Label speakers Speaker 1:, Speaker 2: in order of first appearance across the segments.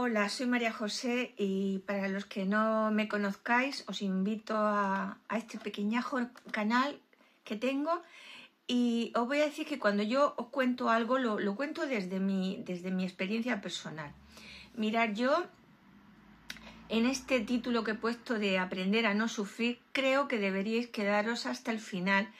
Speaker 1: Hola, soy María José y para los que no me conozcáis os invito a, este pequeñajo canal que tengo y os voy a decir que cuando yo os cuento algo lo, cuento desde mi, desde mi experiencia personal. Mirad, yo en este título que he puesto de Aprender a no sufrir creo que deberíais quedaros hasta el final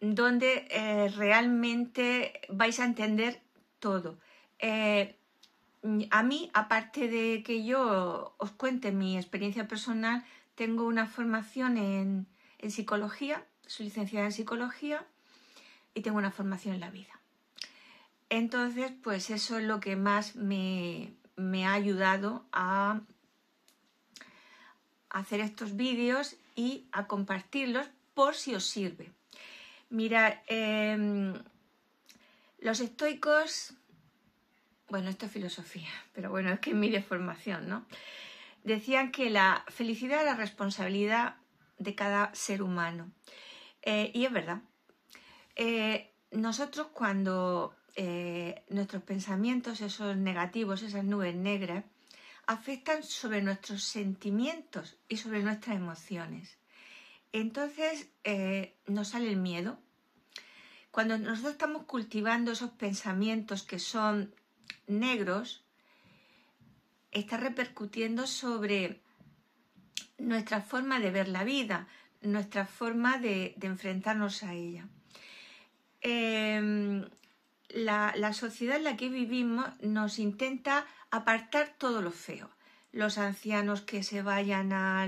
Speaker 1: donde eh, realmente vais a entender todo. Eh, a mí, aparte de que yo os cuente mi experiencia personal, tengo una formación en, psicología, soy licenciada en psicología y tengo una formación en la vida. Entonces, pues eso es lo que más me, ha ayudado a hacer estos vídeos y a compartirlos por si os sirve. Mirad, em, los estoicos bueno, esto es filosofía, pero bueno, es que es mi deformación, ¿no? Decían que la felicidad es la responsabilidad de cada ser humano. Eh, y es verdad. Eh, nosotros cuando eh, nuestros pensamientos, esos negativos, esas nubes negras, afectan sobre nuestros sentimientos y sobre nuestras emociones. Entonces nos sale el miedo. Cuando nosotros estamos cultivando esos pensamientos que son negros está repercutiendo sobre nuestra forma de ver la vida, nuestra forma de, enfrentarnos a ella. Em, la, sociedad en la que vivimos nos intenta apartar todo lo feo. Los ancianos que se vayan a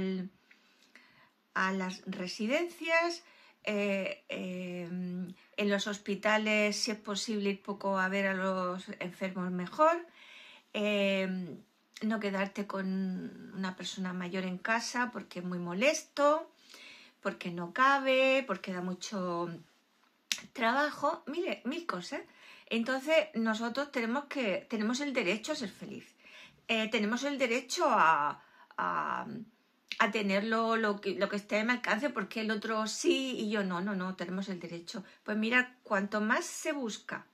Speaker 1: las residencias, eh, em, en los hospitales, si es posible, ir poco a ver a los enfermos mejor, em, no quedarte con una persona mayor en casa porque es muy molesto, porque no cabe, porque da mucho trabajo, mil, mil cosas. Entonces nosotros tenemos, que, tenemos el derecho a ser feliz, eh, tenemos el derecho a a tenerlo lo, que, esté en mi alcance porque el otro sí y yo no, no, no, tenemos el derecho. Pues mira, cuanto más se busca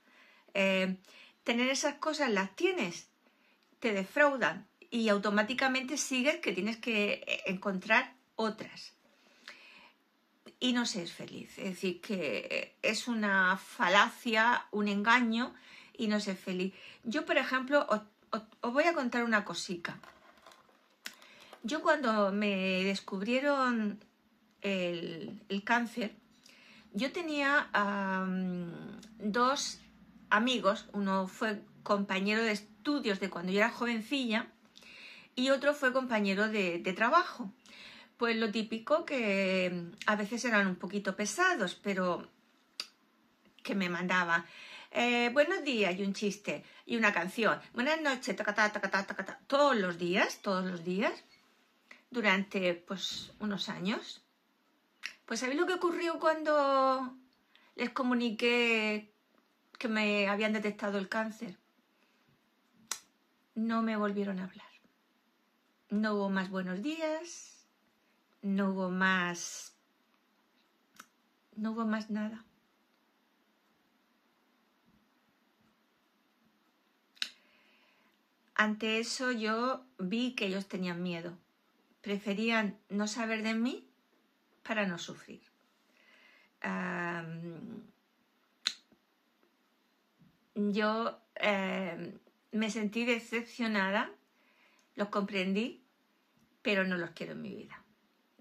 Speaker 1: eh, tener esas cosas, las tienes, te defraudan y automáticamente sigues que tienes que eh, encontrar otras. Y no se feliz, es decir, que eh, es una falacia, un engaño y no se feliz. Yo, por ejemplo, os, os voy a contar una cosica yo cuando me descubrieron el, cáncer, yo tenía dos amigos, uno fue compañero de estudios de cuando yo era jovencilla y otro fue compañero de, trabajo. Pues lo típico que a veces eran un poquito pesados, pero que me mandaba eh, buenos días y un chiste y una canción, buenas noches, todos los días, todos los días durante pues unos años. Pues ¿sabéis lo que ocurrió cuando les comuniqué que me habían detectado el cáncer? No me volvieron a hablar. No hubo más buenos días, no hubo más... no hubo más nada. Ante eso yo vi que ellos tenían miedo preferían no saber de mí para no sufrir. yo em, me sentí decepcionada, los comprendí, pero no los quiero en mi vida.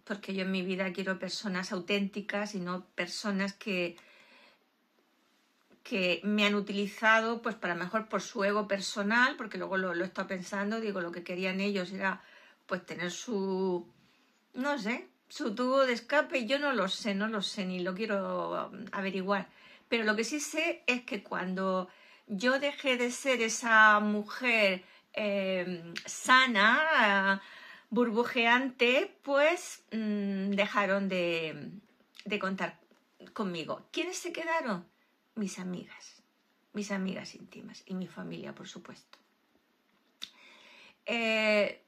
Speaker 1: Porque yo en mi vida quiero personas auténticas y no personas que, que me han utilizado, pues para mejor por su ego personal, porque luego lo, lo he estado pensando, digo, lo que querían ellos era pues tener su, no sé, su tubo de escape, yo no lo sé, no lo sé, ni lo quiero um, averiguar. Pero lo que sí sé es que cuando yo dejé de ser esa mujer em, sana, burbujeante, pues mm, dejaron de, de contar conmigo. ¿Quiénes se quedaron? Mis amigas, mis amigas íntimas y mi familia, por supuesto. Eh,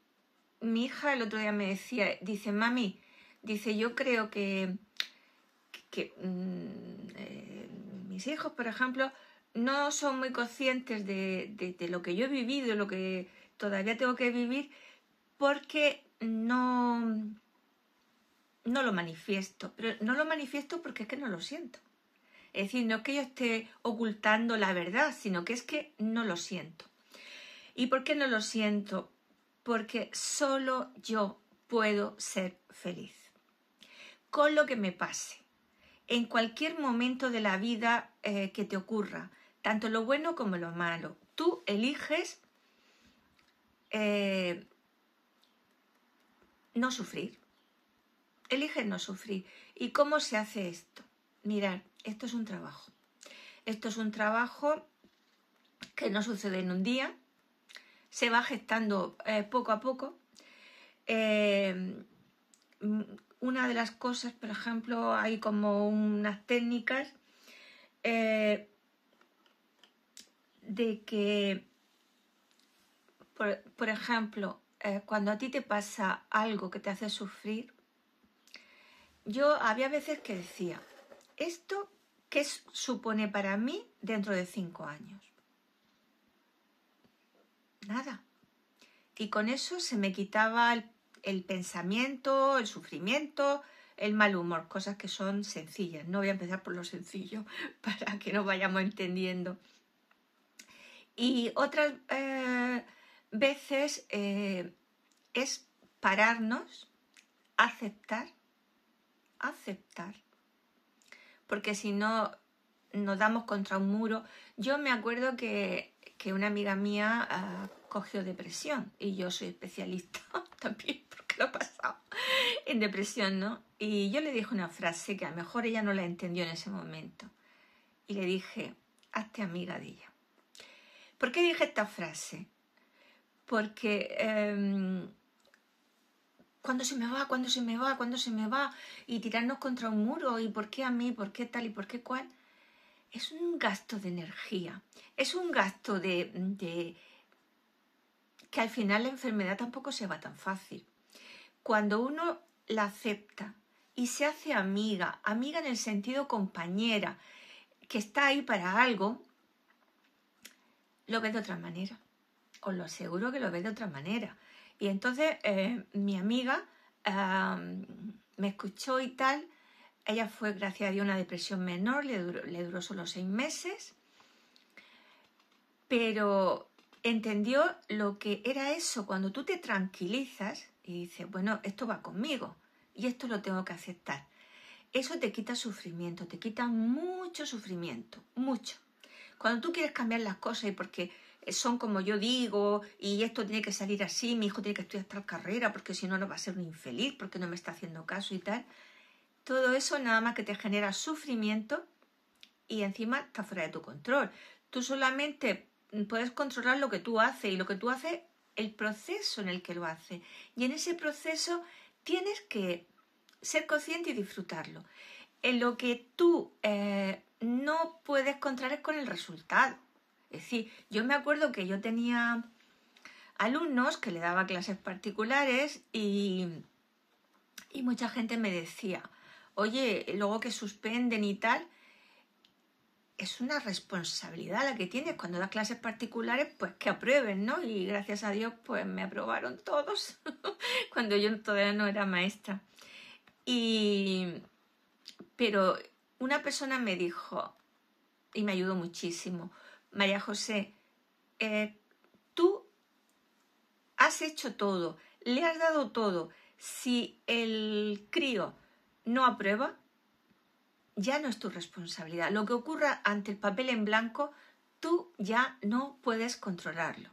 Speaker 1: mi hija el otro día me decía, dice, mami, dice, yo creo que, mm, eh, mis hijos, por ejemplo, no son muy conscientes de, lo que yo he vivido, lo que todavía tengo que vivir, porque no, no lo manifiesto. Pero no lo manifiesto porque es que no lo siento. Es decir, no es que yo esté ocultando la verdad, sino que es que no lo siento. ¿Y por qué no lo siento? porque solo yo puedo ser feliz. Con lo que me pase, en cualquier momento de la vida eh, que te ocurra, tanto lo bueno como lo malo, tú eliges eh, no sufrir. Eliges no sufrir. ¿Y cómo se hace esto? Mirar, esto es un trabajo. Esto es un trabajo que no sucede en un día, se va gestando eh, poco a poco. Eh, mm, una de las cosas, por ejemplo, hay como unas técnicas eh, de que, por, por ejemplo, cuando a ti te pasa algo que te hace sufrir, yo había veces que decía, ¿esto qué supone para mí dentro de cinco años? nada. Y con eso se me quitaba el, pensamiento, el sufrimiento, el mal humor, cosas que son sencillas. No voy a empezar por lo sencillo para que nos vayamos entendiendo. Y otras eh, veces eh, es pararnos, aceptar, aceptar. Porque si no nos damos contra un muro. Yo me acuerdo que, que una amiga mía ah, cogió depresión y yo soy especialista también porque lo he pasado en depresión, ¿no? Y yo le dije una frase que a lo mejor ella no la entendió en ese momento y le dije, hazte amiga de ella. ¿Por qué dije esta frase? Porque eh, cuando se me va, cuando se me va, cuando se me va y tirarnos contra un muro y por qué a mí, por qué tal y por qué cual, es un gasto de energía, es un gasto de que al final la enfermedad tampoco se va tan fácil. Cuando uno la acepta y se hace amiga, amiga en el sentido compañera, que está ahí para algo, lo ve de otra manera. Os lo aseguro que lo ve de otra manera. Y entonces eh, mi amiga me escuchó y tal. Ella fue, gracias a Dios, una depresión menor, le duró, le duró solo seis meses. Pero entendió lo que era eso cuando tú te tranquilizas y dices, bueno, esto va conmigo y esto lo tengo que aceptar. Eso te quita sufrimiento, te quita mucho sufrimiento, mucho. Cuando tú quieres cambiar las cosas y porque eh, son como yo digo y esto tiene que salir así, mi hijo tiene que estudiar tal carrera porque si no, no va a ser un infeliz porque no me está haciendo caso y tal. Todo eso nada más que te genera sufrimiento y encima está fuera de tu control. Tú solamente puedes controlar lo que tú haces y lo que tú haces, el proceso en el que lo haces. Y en ese proceso tienes que ser consciente y disfrutarlo. En lo que tú eh, no puedes controlar es con el resultado. Es decir, yo me acuerdo que yo tenía alumnos que le daba clases particulares y, y mucha gente me decía, oye, luego que suspenden y tal, es una responsabilidad la que tienes. Cuando das clases particulares, pues que aprueben, ¿no? Y gracias a Dios, pues me aprobaron todos cuando yo todavía no era maestra. Y... Pero una persona me dijo, y me ayudó muchísimo, María José, eh, tú has hecho todo, le has dado todo. Si el crío no aprueba, ya no es tu responsabilidad. Lo que ocurra ante el papel en blanco, tú ya no puedes controlarlo.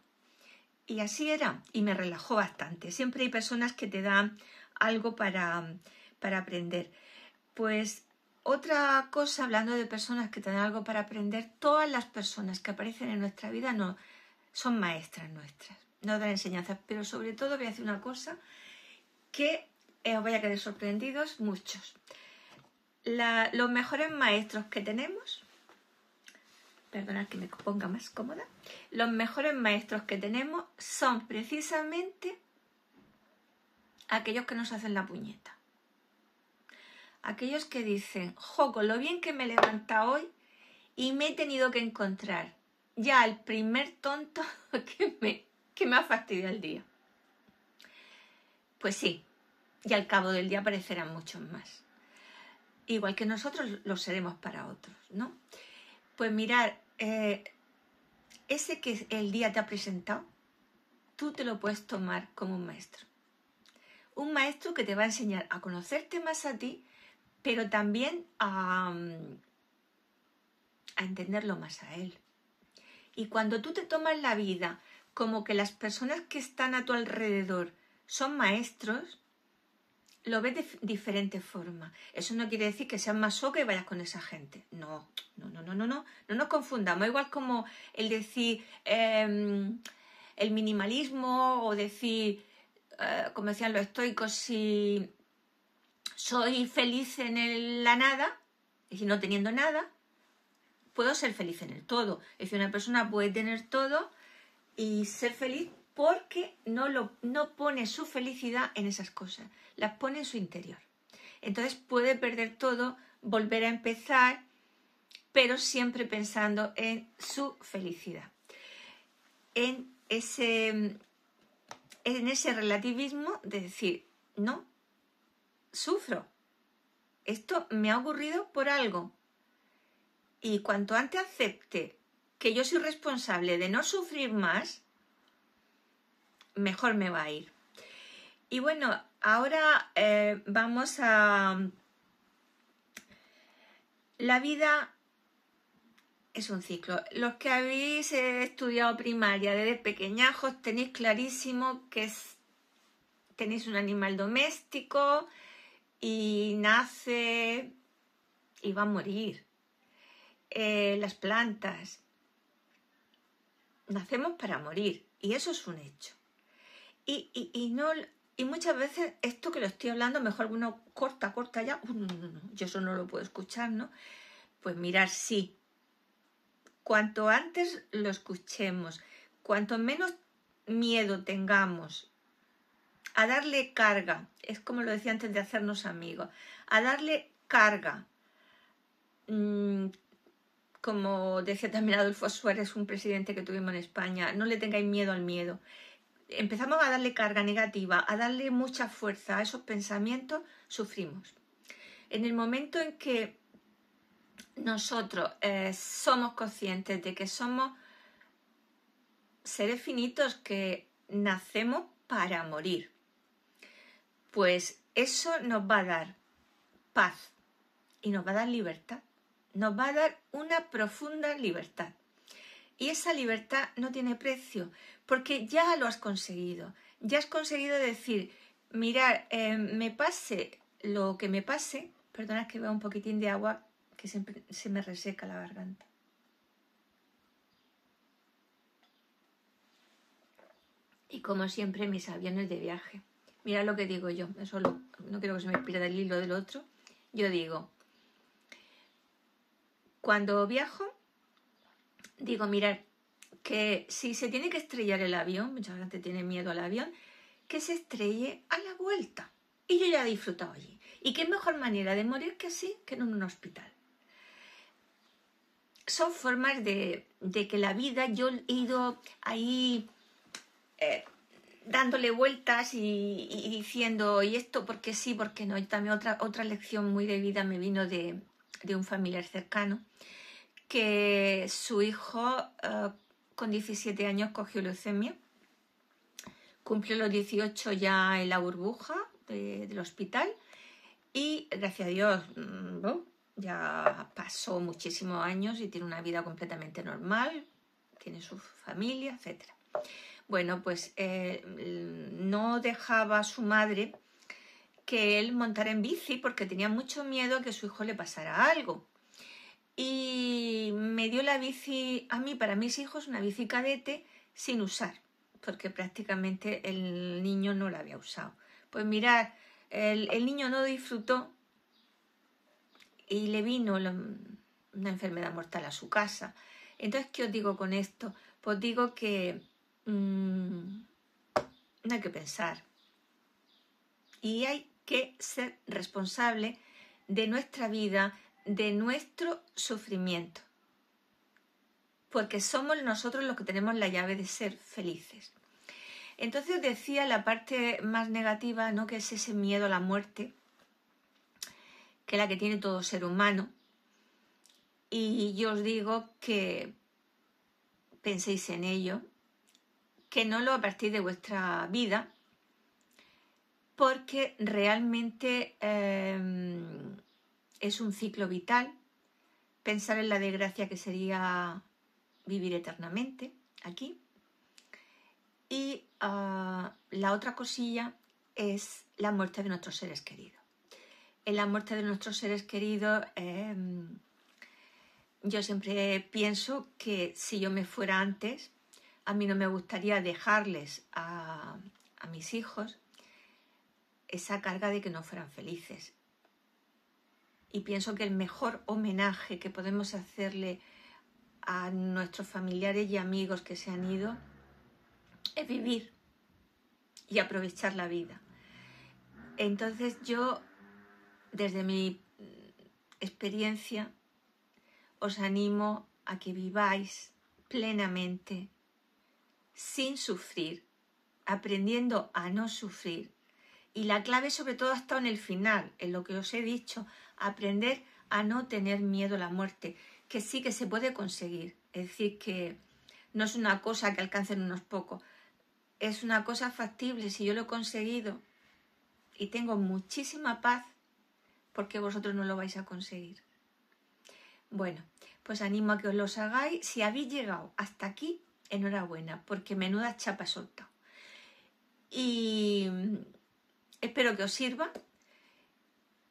Speaker 1: Y así era, y me relajó bastante. Siempre hay personas que te dan algo para, aprender. Pues otra cosa, hablando de personas que te dan algo para aprender, todas las personas que aparecen en nuestra vida no, son maestras nuestras, no dan enseñanzas, pero sobre todo voy a hacer una cosa que eh, os voy a quedar sorprendidos muchos los mejores maestros que tenemos, perdonad que me ponga más cómoda, los mejores maestros que tenemos son precisamente aquellos que nos hacen la puñeta. Aquellos que dicen, joco, lo bien que me levanta hoy y me he tenido que encontrar ya al primer tonto que me, que me ha fastidiado el día. Pues sí, y al cabo del día aparecerán muchos más igual que nosotros lo seremos para otros, ¿no? Pues mirar, eh, ese que el día te ha presentado, tú te lo puedes tomar como un maestro. Un maestro que te va a enseñar a conocerte más a ti, pero también a, a entenderlo más a él. Y cuando tú te tomas la vida como que las personas que están a tu alrededor son maestros, lo ves de diferentes formas. Eso no quiere decir que seas más soca y vayas con esa gente. No, no, no, no, no, no. No nos confundamos. Igual como el decir em, el minimalismo o decir, eh, como decían los estoicos, si soy feliz en la nada, es decir, no teniendo nada, puedo ser feliz en el todo. Es decir, una persona puede tener todo y ser feliz porque no, no pone su felicidad en esas cosas, las pone en su interior. Entonces puede perder todo, volver a empezar, pero siempre pensando en su felicidad, en ese relativismo de decir, no, sufro, esto me ha ocurrido por algo. Y cuanto antes acepte que yo soy responsable de no sufrir más, mejor me va a ir. Y bueno, ahora eh, vamos a... La vida es un ciclo. Los que habéis eh, estudiado primaria desde pequeñajos tenéis clarísimo que tenéis un animal doméstico y nace y va a morir. Eh, las plantas. Nacemos para morir y eso es un hecho y, y, y, no, y muchas veces esto que lo estoy hablando, mejor alguno corta, corta ya, uh, no, yo eso no lo puedo escuchar, ¿no? Pues mirar, sí, cuanto antes lo escuchemos, cuanto menos miedo tengamos a darle carga, es como lo decía antes de hacernos amigos, a darle carga, mm, como decía también Adolfo Suárez, un presidente que tuvimos en España, no le tengáis miedo al miedo empezamos a darle carga negativa, a darle mucha fuerza a esos pensamientos, sufrimos. En el momento en que nosotros eh, somos conscientes de que somos seres finitos que nacemos para morir, pues eso nos va a dar paz y nos va a dar libertad, nos va a dar una profunda libertad. Y esa libertad no tiene precio, porque ya lo has conseguido. Ya has conseguido decir, mirar, eh, me pase lo que me pase, perdona que veo un poquitín de agua que se me reseca la garganta. Y como siempre, mis aviones de viaje. Mira lo que digo yo, solo, no quiero que se me pierda del hilo del otro. Yo digo, cuando viajo, digo, mirar que si se tiene que estrellar el avión, mucha gente tiene miedo al avión, que se estrelle a la vuelta. Y yo ya he disfrutado allí. ¿Y qué mejor manera de morir que así que en un hospital? Son formas de, que la vida yo he ido ahí eh, dándole vueltas y, diciendo, y esto porque sí, porque no. Y también otra, otra lección muy de vida me vino de un familiar cercano que su hijo eh, con 17 años cogió leucemia. Cumplió los 18 ya en la burbuja del hospital y gracias a Dios mm, ya pasó muchísimos años y tiene una vida completamente normal, tiene su familia, etc. Bueno, pues eh, no dejaba a su madre que él montara en bici porque tenía mucho miedo a que su hijo le pasara algo y me dio la bici a mí, para mis hijos, una bici cadete sin usar, porque prácticamente el niño no la había usado. Pues mirad, el, niño no disfrutó y le vino una enfermedad mortal a su casa. Entonces, ¿qué os digo con esto? Pues digo que mm, no hay que pensar y hay que ser responsable de nuestra vida, de nuestro sufrimiento, porque somos nosotros los que tenemos la llave de ser felices. Entonces decía la parte más negativa, ¿no? que es ese miedo a la muerte, que es la que tiene todo ser humano. Y yo os digo que penséis en ello, que no lo a partir de vuestra vida, porque realmente eh, es un ciclo vital, pensar en la desgracia que sería vivir eternamente aquí. Y ah, la otra cosilla es la muerte de nuestros seres queridos. En la muerte de nuestros seres queridos em, yo siempre pienso que si yo me fuera antes, a mí no me gustaría dejarles a mis hijos esa carga de que no fueran felices y pienso que el mejor homenaje que podemos hacerle a nuestros familiares y amigos que se han ido es vivir y aprovechar la vida. Entonces yo, desde mi experiencia, os animo a que viváis plenamente, sin sufrir, aprendiendo a no sufrir. Y la clave sobre todo ha estado en el final, en lo que os he dicho, aprender a no tener miedo a la muerte, que sí que se puede conseguir. Es decir, que no es una cosa que alcancen unos pocos, es una cosa factible. Si yo lo he conseguido y tengo muchísima paz, porque vosotros no lo vais a conseguir? Bueno, pues animo a que os lo hagáis. Si habéis llegado hasta aquí, enhorabuena, porque menuda chapa solta. Y espero que os sirva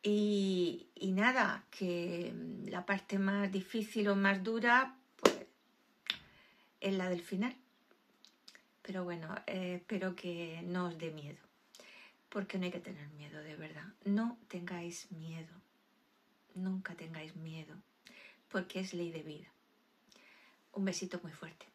Speaker 1: y, nada, que mm, la parte más difícil o más dura, pues, es la del final. Pero bueno, eh, espero que no os dé miedo, porque no hay que tener miedo, de verdad. No tengáis miedo, nunca tengáis miedo, porque es ley de vida. Un besito muy fuerte.